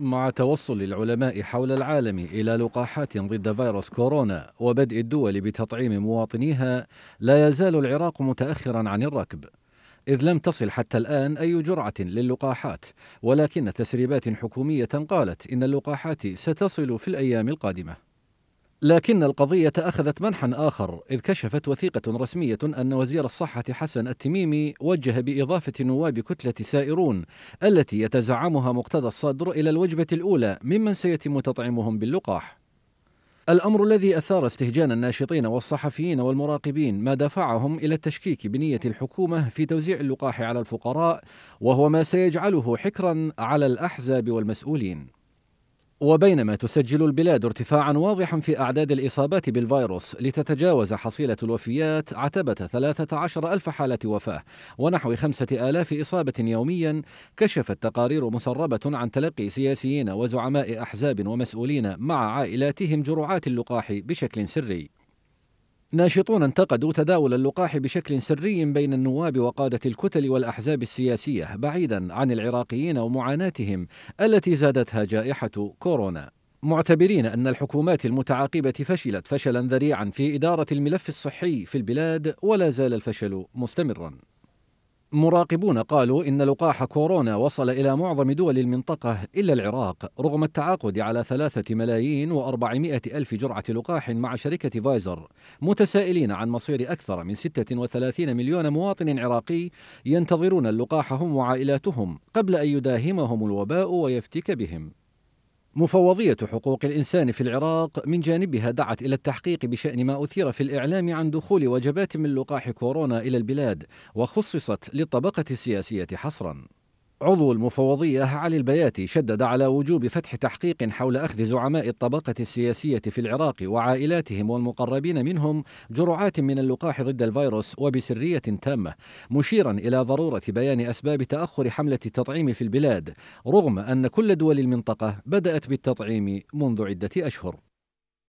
مع توصل العلماء حول العالم إلى لقاحات ضد فيروس كورونا وبدء الدول بتطعيم مواطنيها لا يزال العراق متأخرا عن الركب إذ لم تصل حتى الآن أي جرعة للقاحات ولكن تسريبات حكومية قالت إن اللقاحات ستصل في الأيام القادمة لكن القضية أخذت منحا آخر إذ كشفت وثيقة رسمية أن وزير الصحة حسن التميمي وجه بإضافة نواب كتلة سائرون التي يتزعمها مقتدى الصدر إلى الوجبة الأولى ممن سيتم تطعيمهم باللقاح الأمر الذي أثار استهجان الناشطين والصحفيين والمراقبين ما دفعهم إلى التشكيك بنية الحكومة في توزيع اللقاح على الفقراء وهو ما سيجعله حكرا على الأحزاب والمسؤولين وبينما تسجل البلاد ارتفاعا واضحا في أعداد الإصابات بالفيروس لتتجاوز حصيلة الوفيات عتبة 13 ألف حالة وفاة ونحو 5000 إصابة يوميا كشفت تقارير مسربة عن تلقي سياسيين وزعماء أحزاب ومسؤولين مع عائلاتهم جرعات اللقاح بشكل سري ناشطون انتقدوا تداول اللقاح بشكل سري بين النواب وقادة الكتل والأحزاب السياسية بعيدا عن العراقيين ومعاناتهم التي زادتها جائحة كورونا معتبرين أن الحكومات المتعاقبة فشلت فشلا ذريعا في إدارة الملف الصحي في البلاد ولا زال الفشل مستمرا مراقبون قالوا إن لقاح كورونا وصل إلى معظم دول المنطقة إلا العراق رغم التعاقد على ثلاثة ملايين وأربعمائة ألف جرعة لقاح مع شركة فايزر متسائلين عن مصير أكثر من 36 مليون مواطن عراقي ينتظرون اللقاح هم وعائلاتهم قبل أن يداهمهم الوباء ويفتك بهم مفوضية حقوق الإنسان في العراق من جانبها دعت إلى التحقيق بشأن ما أثير في الإعلام عن دخول وجبات من لقاح كورونا إلى البلاد وخصصت للطبقة السياسية حصراً عضو المفوضية علي البياتي شدد على وجوب فتح تحقيق حول أخذ زعماء الطبقة السياسية في العراق وعائلاتهم والمقربين منهم جرعات من اللقاح ضد الفيروس وبسرية تامة مشيرا إلى ضرورة بيان أسباب تأخر حملة التطعيم في البلاد رغم أن كل دول المنطقة بدأت بالتطعيم منذ عدة أشهر